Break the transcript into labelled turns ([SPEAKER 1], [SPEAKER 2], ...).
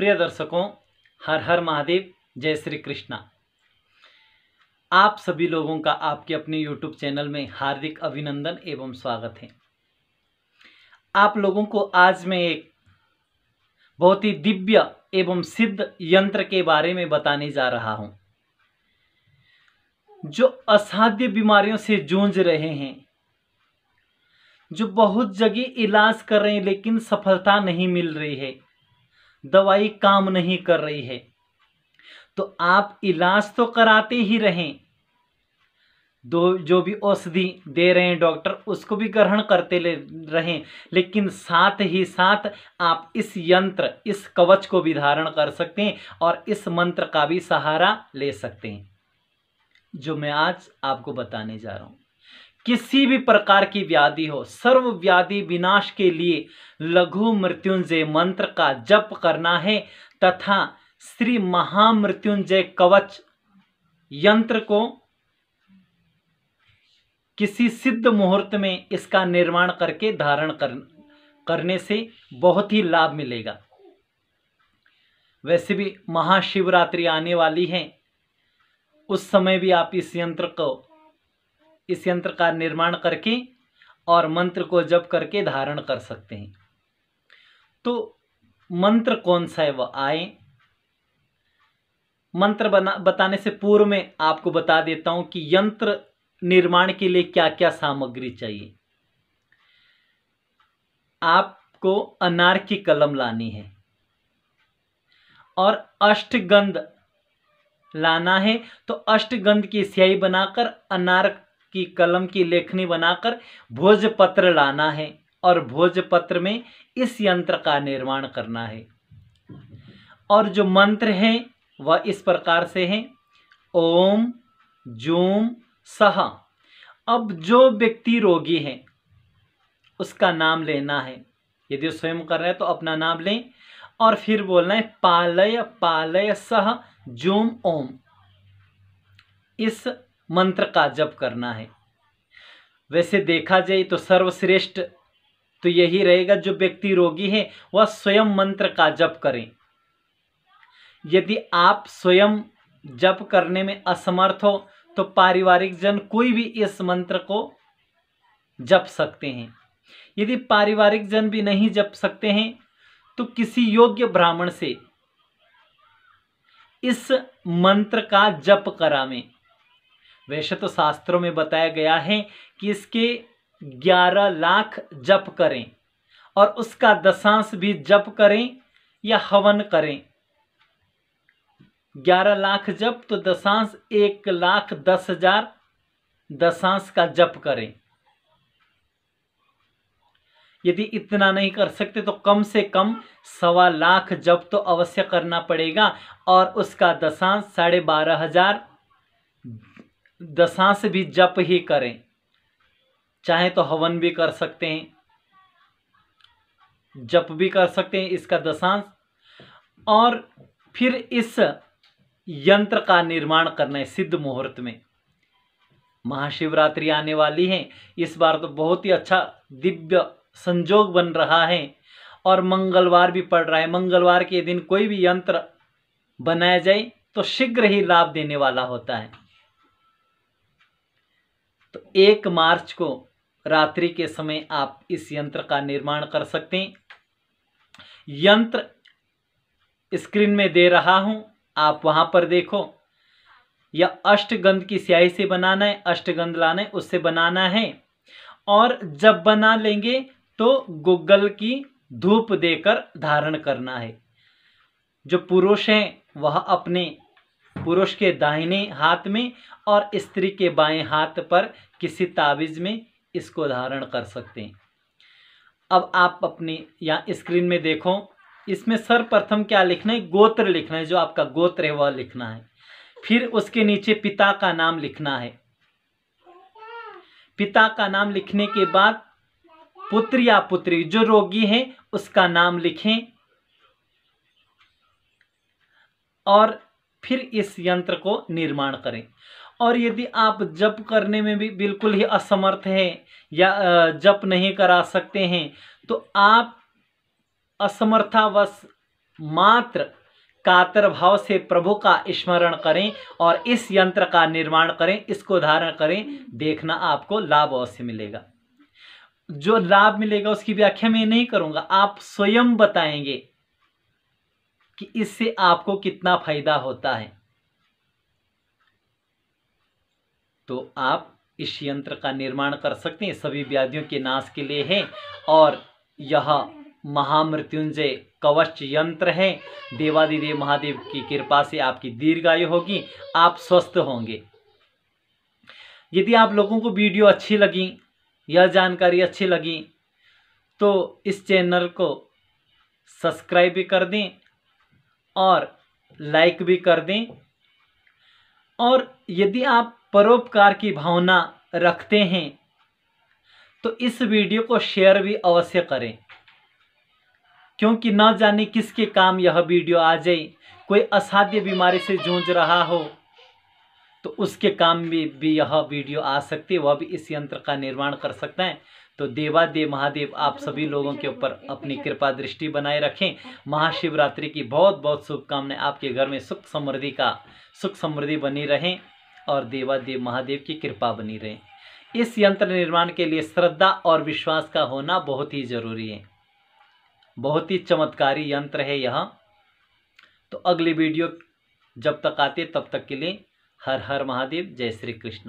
[SPEAKER 1] प्रिय दर्शकों हर हर महादेव जय श्री कृष्णा आप सभी लोगों का आपके अपने YouTube चैनल में हार्दिक अभिनंदन एवं स्वागत है आप लोगों को आज मैं एक बहुत ही दिव्य एवं सिद्ध यंत्र के बारे में बताने जा रहा हूं जो असाध्य बीमारियों से जूझ रहे हैं जो बहुत जगह इलाज कर रहे हैं लेकिन सफलता नहीं मिल रही है दवाई काम नहीं कर रही है तो आप इलाज तो कराते ही रहें दो जो भी औषधि दे रहे हैं डॉक्टर उसको भी ग्रहण करते ले रहें लेकिन साथ ही साथ आप इस यंत्र इस कवच को भी धारण कर सकते हैं और इस मंत्र का भी सहारा ले सकते हैं जो मैं आज आपको बताने जा रहा हूं किसी भी प्रकार की व्याधि हो सर्व व्याधि विनाश के लिए लघु मृत्युंजय मंत्र का जप करना है तथा श्री महामृत्युंजय कवच यंत्र को किसी सिद्ध मुहूर्त में इसका निर्माण करके धारण कर, करने से बहुत ही लाभ मिलेगा वैसे भी महाशिवरात्रि आने वाली है उस समय भी आप इस यंत्र को इस यंत्र का निर्माण करके और मंत्र को जप करके धारण कर सकते हैं तो मंत्र कौन सा है वह आए मंत्र बना बताने से पूर्व में आपको बता देता हूं कि यंत्र निर्माण के लिए क्या क्या सामग्री चाहिए आपको अनार की कलम लानी है और अष्टगंध लाना है तो अष्टगंध की स्याही बनाकर अनार की कलम की लेखनी बनाकर भोजपत्र लाना है और भोजपत्र में इस यंत्र का निर्माण करना है और जो मंत्र हैं वह इस प्रकार से हैं ओम जूम सह अब जो व्यक्ति रोगी है उसका नाम लेना है यदि स्वयं कर रहे हैं तो अपना नाम लें और फिर बोलना है पालय पालय सह जूम ओम इस मंत्र का जप करना है वैसे देखा जाए तो सर्वश्रेष्ठ तो यही रहेगा जो व्यक्ति रोगी है वह स्वयं मंत्र का जप करें यदि आप स्वयं जप करने में असमर्थ हो तो पारिवारिक जन कोई भी इस मंत्र को जप सकते हैं यदि पारिवारिक जन भी नहीं जप सकते हैं तो किसी योग्य ब्राह्मण से इस मंत्र का जप करावें वैसे तो शास्त्रों में बताया गया है कि इसके ग्यारह लाख जप करें और उसका दशांश भी जप करें या हवन करें ग्यारह लाख जप तो दशांश एक लाख दस हजार दशांश का जप करें यदि इतना नहीं कर सकते तो कम से कम सवा लाख जप तो अवश्य करना पड़ेगा और उसका दशांश साढ़े बारह हजार दशांश भी जप ही करें चाहे तो हवन भी कर सकते हैं जप भी कर सकते हैं इसका दशांश और फिर इस यंत्र का निर्माण करना है सिद्ध मुहूर्त में महाशिवरात्रि आने वाली है इस बार तो बहुत ही अच्छा दिव्य संजोग बन रहा है और मंगलवार भी पड़ रहा है मंगलवार के दिन कोई भी यंत्र बनाया जाए तो शीघ्र ही लाभ देने वाला होता है तो एक मार्च को रात्रि के समय आप इस यंत्र का निर्माण कर सकते हैं यंत्र स्क्रीन में दे रहा हूं आप वहां पर देखो या अष्टगंध की स्याही से बनाना है अष्टगंध लाना है उससे बनाना है और जब बना लेंगे तो गुगल की धूप देकर धारण करना है जो पुरुष हैं वह अपने पुरुष के दाहिने हाथ में और स्त्री के बाएं हाथ पर किसी ताबीज में इसको धारण कर सकते हैं अब आप अपनी या स्क्रीन में देखो इसमें सर्वप्रथम क्या लिखना है गोत्र लिखना है जो आपका गोत्र है वह लिखना है फिर उसके नीचे पिता का नाम लिखना है पिता का नाम लिखने के बाद पुत्र या पुत्री जो रोगी है उसका नाम लिखें और फिर इस यंत्र को निर्माण करें और यदि आप जप करने में भी बिल्कुल ही असमर्थ हैं या जप नहीं करा सकते हैं तो आप असमर्थावश मात्र कातर भाव से प्रभु का स्मरण करें और इस यंत्र का निर्माण करें इसको धारण करें देखना आपको लाभ अवश्य मिलेगा जो लाभ मिलेगा उसकी व्याख्या मैं नहीं करूंगा आप स्वयं बताएंगे कि इससे आपको कितना फ़ायदा होता है तो आप इस यंत्र का निर्माण कर सकते हैं सभी व्याधियों के नाश के लिए है और यह महामृत्युंजय कवच यंत्र है देवादिदेव महादेव की कृपा से आपकी दीर्घायु होगी आप स्वस्थ होंगे यदि आप लोगों को वीडियो अच्छी लगी यह जानकारी अच्छी लगी तो इस चैनल को सब्सक्राइब भी कर दें और लाइक भी कर दें और यदि आप परोपकार की भावना रखते हैं तो इस वीडियो को शेयर भी अवश्य करें क्योंकि ना जाने किसके काम यह वीडियो आ जाए कोई असाध्य बीमारी से जूझ रहा हो तो उसके काम में भी, भी यह वीडियो आ सकती है वह भी इस यंत्र का निर्माण कर सकता है तो देवा देव महादेव आप सभी लोगों के ऊपर अपनी कृपा दृष्टि बनाए रखें महाशिवरात्रि की बहुत बहुत शुभकामनाएं आपके घर में सुख समृद्धि का सुख समृद्धि बनी रहें और देवा देव महादेव की कृपा बनी रहे इस यंत्र निर्माण के लिए श्रद्धा और विश्वास का होना बहुत ही जरूरी है बहुत ही चमत्कारी यंत्र है यह तो अगली वीडियो जब तक आते तब तक के लिए हर हर महादेव जय श्री कृष्ण